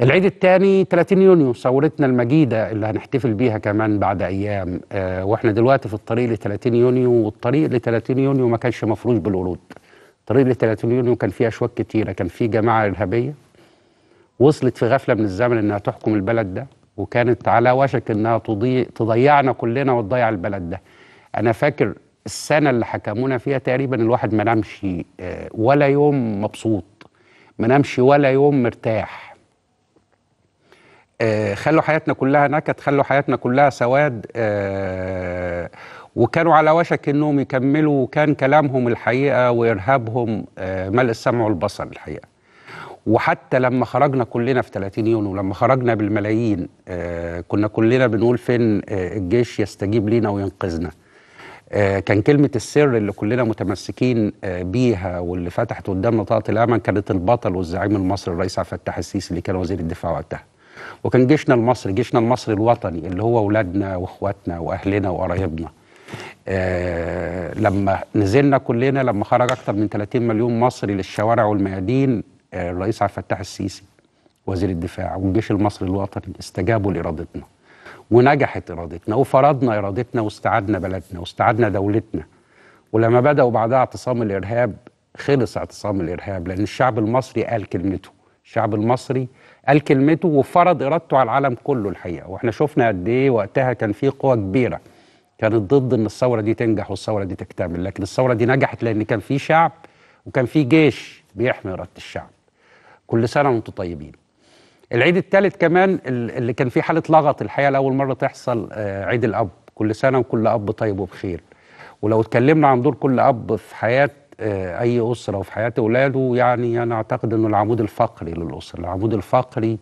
العيد الثاني 30 يونيو ثورتنا المجيده اللي هنحتفل بيها كمان بعد ايام آه واحنا دلوقتي في الطريق ل 30 يونيو والطريق ل 30 يونيو ما كانش مفروش بالورود الطريق ل 30 يونيو كان فيه اشواك كتيره كان فيه جماعه ارهابيه وصلت في غفله من الزمن انها تحكم البلد ده وكانت على وشك انها تضيع تضيعنا كلنا وتضيع البلد ده انا فاكر السنه اللي حكمونا فيها تقريبا الواحد ما نامش آه، ولا يوم مبسوط ما نامش ولا يوم مرتاح آه، خلوا حياتنا كلها نكد خلوا حياتنا كلها سواد آه، وكانوا على وشك انهم يكملوا وكان كلامهم الحقيقه وارهابهم آه، ملء السمع والبصر الحقيقه وحتى لما خرجنا كلنا في 30 يونيو لما خرجنا بالملايين كنا كلنا بنقول فين الجيش يستجيب لينا وينقذنا كان كلمة السر اللي كلنا متمسكين بيها واللي فتحت قدامنا طاقة الأمل كانت البطل والزعيم المصري الرئيس عبد الفتاح السيسي اللي كان وزير الدفاع وقتها وكان جيشنا المصري جيشنا المصري الوطني اللي هو اولادنا واخواتنا واهلنا وقرايبنا آه لما نزلنا كلنا لما خرج اكثر من 30 مليون مصري للشوارع والميادين آه الرئيس عبد الفتاح السيسي وزير الدفاع والجيش المصري الوطني استجابوا لارادتنا ونجحت ارادتنا وفرضنا ارادتنا واستعدنا بلدنا واستعدنا دولتنا ولما بداوا بعدها اعتصام الارهاب خلص اعتصام الارهاب لان الشعب المصري قال كلمته الشعب المصري قال كلمته وفرض ارادته على العالم كله الحقيقه واحنا شفنا قد ايه وقتها كان في قوى كبيره كانت ضد ان الثوره دي تنجح والثوره دي تكتمل لكن الثوره دي نجحت لان كان في شعب وكان في جيش بيحمي اراده الشعب كل سنه وانتم طيبين العيد الثالث كمان اللي كان فيه حاله لغط الحقيقه لاول مره تحصل آه، عيد الاب كل سنه وكل اب طيب وبخير ولو اتكلمنا عن دور كل اب في حياه آه، اي اسره وفي حياه اولاده يعني انا اعتقد انه العمود الفقري للاسره العمود الفقري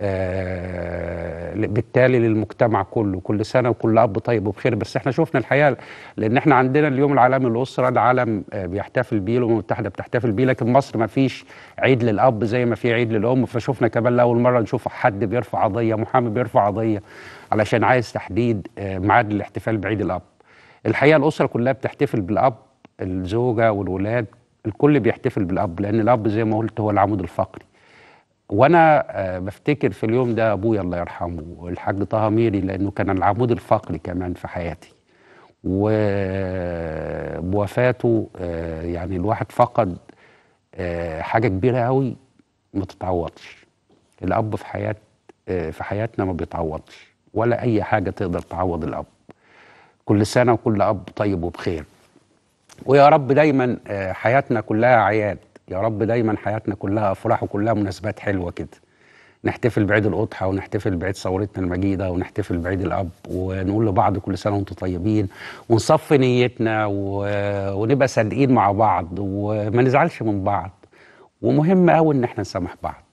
آه بالتالي للمجتمع كله كل سنه وكل اب طيب وبخير بس احنا شفنا الحقيقه لان احنا عندنا اليوم العالمي للاسره العالم آه بيحتفل بيه الامم المتحده بتحتفل بيه لكن مصر ما فيش عيد للاب زي ما في عيد للام فشفنا كمان لاول مره نشوف حد بيرفع قضيه محامي بيرفع قضيه علشان عايز تحديد آه ميعاد الاحتفال بعيد الاب الحقيقه الاسره كلها بتحتفل بالاب الزوجه والولاد الكل بيحتفل بالاب لان الاب زي ما قلت هو العمود الفقري وانا آه، بفتكر في اليوم ده ابويا الله يرحمه الحاج طه ميري لانه كان العمود الفقري كمان في حياتي وبوفاته آه، آه، يعني الواحد فقد حاجه كبيره قوي ما تتعوضش الاب في حياه في حياتنا ما بيتعوضش ولا اي حاجه تقدر تعوض الاب كل سنه وكل اب طيب وبخير ويا رب دايما آه، حياتنا كلها اعياد يا رب دايما حياتنا كلها افراح وكلها مناسبات حلوه كده نحتفل بعيد الاضحى ونحتفل بعيد ثورتنا المجيده ونحتفل بعيد الاب ونقول لبعض كل سنه وانتم طيبين ونصفي نيتنا و... ونبقى صادقين مع بعض وما نزعلش من بعض ومهم قوي ان احنا نسامح بعض